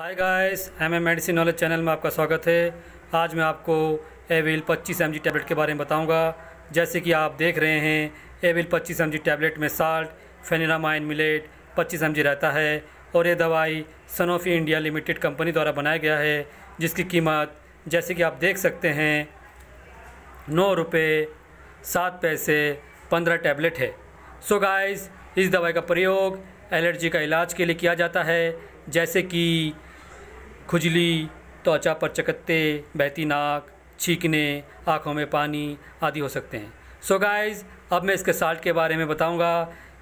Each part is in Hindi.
हाय guys M M medicine knowledge channel में आपका स्वागत है आज मैं आपको एविल 25 एम टैबलेट के बारे में बताऊंगा जैसे कि आप देख रहे हैं एविल 25 एम टैबलेट में साल्ट फेनिरामाइन मिलेट 25 एम रहता है और ये दवाई सनोफी इंडिया लिमिटेड कंपनी द्वारा बनाया गया है जिसकी कीमत जैसे कि आप देख सकते हैं नौ रुपये सात पैसे पंद्रह टैबलेट है सो so गाइज़ इस दवाई का प्रयोग एलर्जी का इलाज के लिए किया जाता है जैसे कि खुजली त्वचा पर चकत्ते बहती नाक छींकने आँखों में पानी आदि हो सकते हैं सो so गाइस अब मैं इसके साल्ट के बारे में बताऊंगा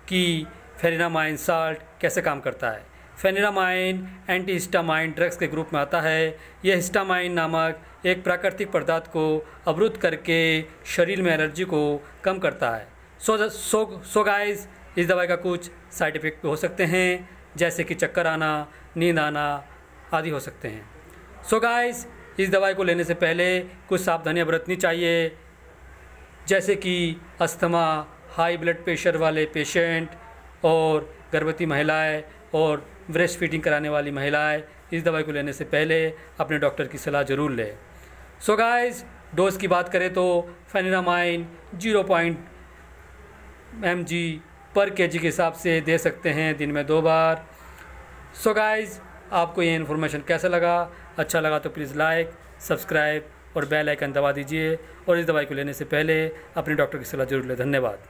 कि फेरिनामाइन साल्ट कैसे काम करता है फेनिरामाइन एंटी हिस्टामाइन ड्रग्स के ग्रुप में आता है यह हिस्टामाइन नामक एक प्राकृतिक पदार्थ को अवरुद्ध करके शरीर में एलर्जी को कम करता है सो सो सो गाइस इस दवाई का कुछ साइड इफेक्ट हो सकते हैं जैसे कि चक्कर आना नींद आना आदि हो सकते हैं सो so गाइस इस दवाई को लेने से पहले कुछ सावधानियाँ बरतनी चाहिए जैसे कि अस्थमा हाई ब्लड प्रेशर वाले पेशेंट और गर्भवती महिलाएं और ब्रेस्ट फीडिंग कराने वाली महिलाएं इस दवाई को लेने से पहले अपने डॉक्टर की सलाह ज़रूर लें सो गाइस डोज की बात करें तो फेनिनामाइन जीरो पॉइंट एम पर के के हिसाब से दे सकते हैं दिन में दो बार सो so गाइज़ आपको ये इन्फॉर्मेशन कैसा लगा अच्छा लगा तो प्लीज़ लाइक सब्सक्राइब और बेल आइकन दबा दीजिए और इस दवाई को लेने से पहले अपने डॉक्टर की सलाह जरूर लें धन्यवाद